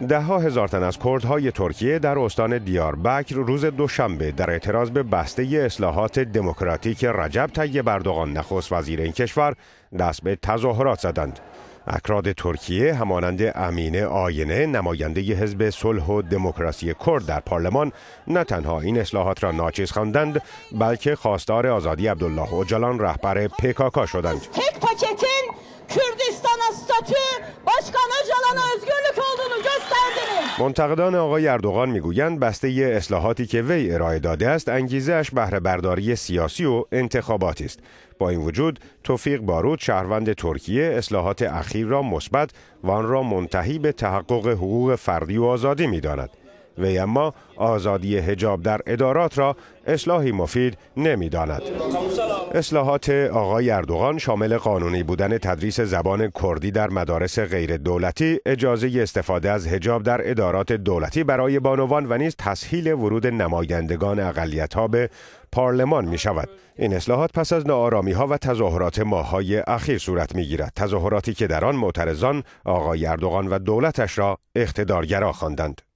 ده ها هزار تن از کردهای ترکیه در استان دیار بکر روز دوشنبه در اعتراض به بسته اصلاحات دموکراتیک رجب طیب بردوغان نخست وزیر این کشور دست به تظاهرات زدند. اکراد ترکیه همانند امینه آینه نماینده حزب صلح و دموکراسی کرد در پارلمان نه تنها این اصلاحات را ناچیز خواندند بلکه خواستار آزادی عبدالله اوجلان رهبر پکاکا شدند. کردستان استاتو منتقدان آقای اردوغان میگویند بسته اصلاحاتی که وی ارائه داده است انگیزه اش بهره برداری سیاسی و انتخاباتی است با این وجود توفیق بارود شهروند ترکیه اصلاحات اخیر را مثبت و آن را منتهی به تحقق حقوق فردی و آزادی میداند وی اما آزادی هجاب در ادارات را اصلاحی مفید داند اصلاحات آقای اردوغان شامل قانونی بودن تدریس زبان کردی در مدارس غیر دولتی، اجازه استفاده از هجاب در ادارات دولتی برای بانوان و نیز تسهیل ورود نمایندگان ها به پارلمان می شود. این اصلاحات پس از نارامی ها و تظاهرات ماهای اخیر صورت می گیرد. تظاهراتی که در آن معترضان آقای اردوغان و دولتش را اقتدارگرا خواندند.